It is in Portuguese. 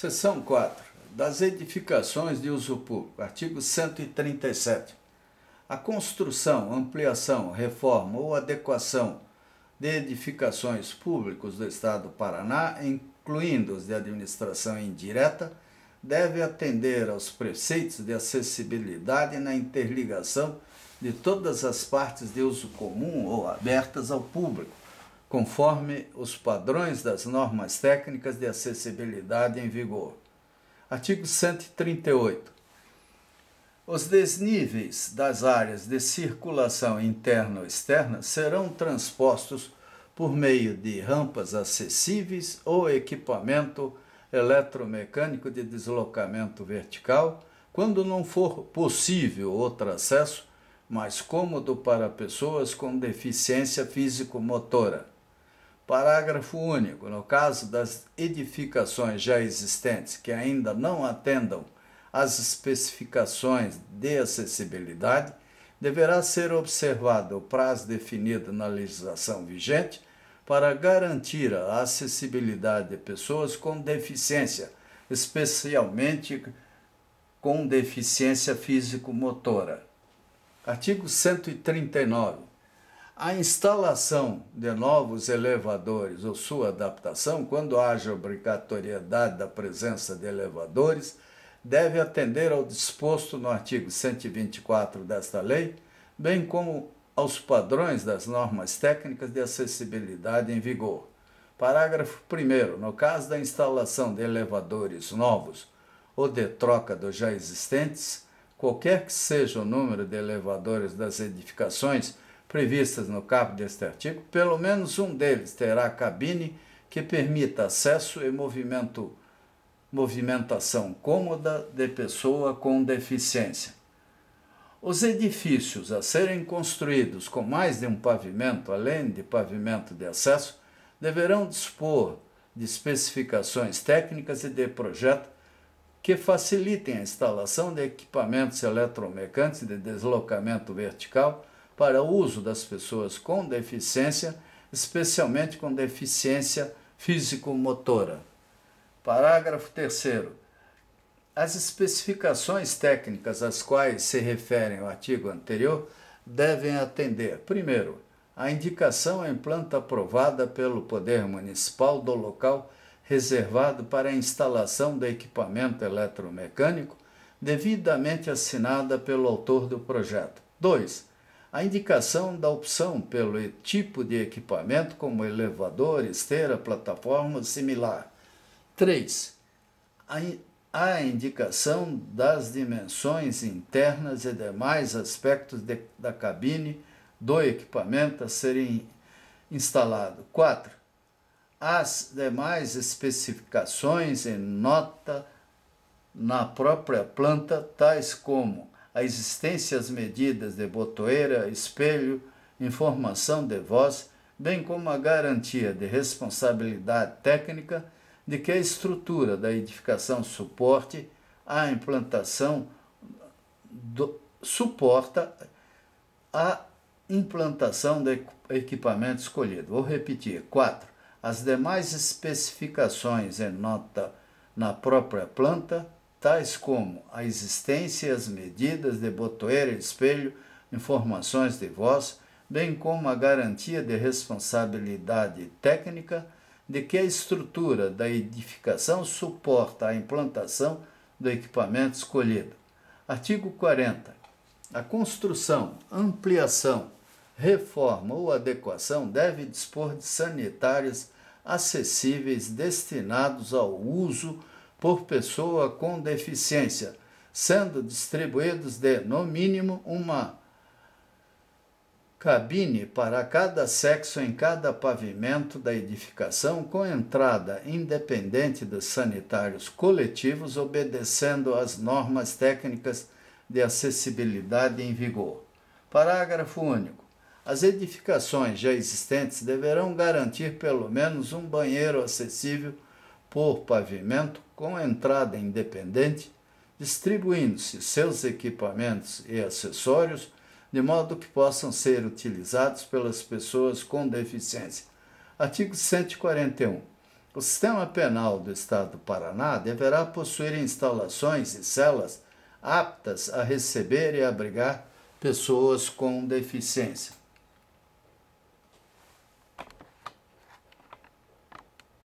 Seção 4. Das edificações de uso público. Artigo 137. A construção, ampliação, reforma ou adequação de edificações públicas do Estado do Paraná, incluindo os de administração indireta, deve atender aos preceitos de acessibilidade na interligação de todas as partes de uso comum ou abertas ao público conforme os padrões das normas técnicas de acessibilidade em vigor. Artigo 138. Os desníveis das áreas de circulação interna ou externa serão transpostos por meio de rampas acessíveis ou equipamento eletromecânico de deslocamento vertical, quando não for possível outro acesso mais cômodo para pessoas com deficiência físico-motora. Parágrafo único. No caso das edificações já existentes que ainda não atendam às especificações de acessibilidade, deverá ser observado o prazo definido na legislação vigente para garantir a acessibilidade de pessoas com deficiência, especialmente com deficiência físico-motora. Artigo 139. A instalação de novos elevadores ou sua adaptação, quando haja obrigatoriedade da presença de elevadores, deve atender ao disposto no artigo 124 desta lei, bem como aos padrões das normas técnicas de acessibilidade em vigor. Parágrafo 1. No caso da instalação de elevadores novos ou de troca dos já existentes, qualquer que seja o número de elevadores das edificações previstas no caput deste artigo, pelo menos um deles terá cabine que permita acesso e movimento, movimentação cômoda de pessoa com deficiência. Os edifícios a serem construídos com mais de um pavimento, além de pavimento de acesso, deverão dispor de especificações técnicas e de projeto que facilitem a instalação de equipamentos eletromecânicos de deslocamento vertical para o uso das pessoas com deficiência, especialmente com deficiência físico-motora. Parágrafo 3. As especificações técnicas às quais se referem o artigo anterior devem atender, primeiro, a indicação em planta aprovada pelo Poder Municipal do local reservado para a instalação de equipamento eletromecânico, devidamente assinada pelo autor do projeto. 2 a indicação da opção pelo tipo de equipamento, como elevador, esteira, plataforma similar. 3. A, indicação das dimensões internas e demais aspectos de, da cabine do equipamento a serem instalado. 4. As demais especificações em nota na própria planta, tais como a existência as medidas de botoeira, espelho, informação de voz, bem como a garantia de responsabilidade técnica de que a estrutura da edificação suporte a implantação do, suporta a implantação do equipamento escolhido. Vou repetir. 4. As demais especificações em nota na própria planta tais como a existência e as medidas de botoeira e espelho, informações de voz, bem como a garantia de responsabilidade técnica de que a estrutura da edificação suporta a implantação do equipamento escolhido. Artigo 40. A construção, ampliação, reforma ou adequação deve dispor de sanitários acessíveis destinados ao uso por pessoa com deficiência, sendo distribuídos de, no mínimo, uma cabine para cada sexo em cada pavimento da edificação, com entrada independente dos sanitários coletivos, obedecendo às normas técnicas de acessibilidade em vigor. Parágrafo único. As edificações já existentes deverão garantir pelo menos um banheiro acessível por pavimento com entrada independente, distribuindo-se seus equipamentos e acessórios de modo que possam ser utilizados pelas pessoas com deficiência. Artigo 141. O sistema penal do Estado do Paraná deverá possuir instalações e celas aptas a receber e abrigar pessoas com deficiência.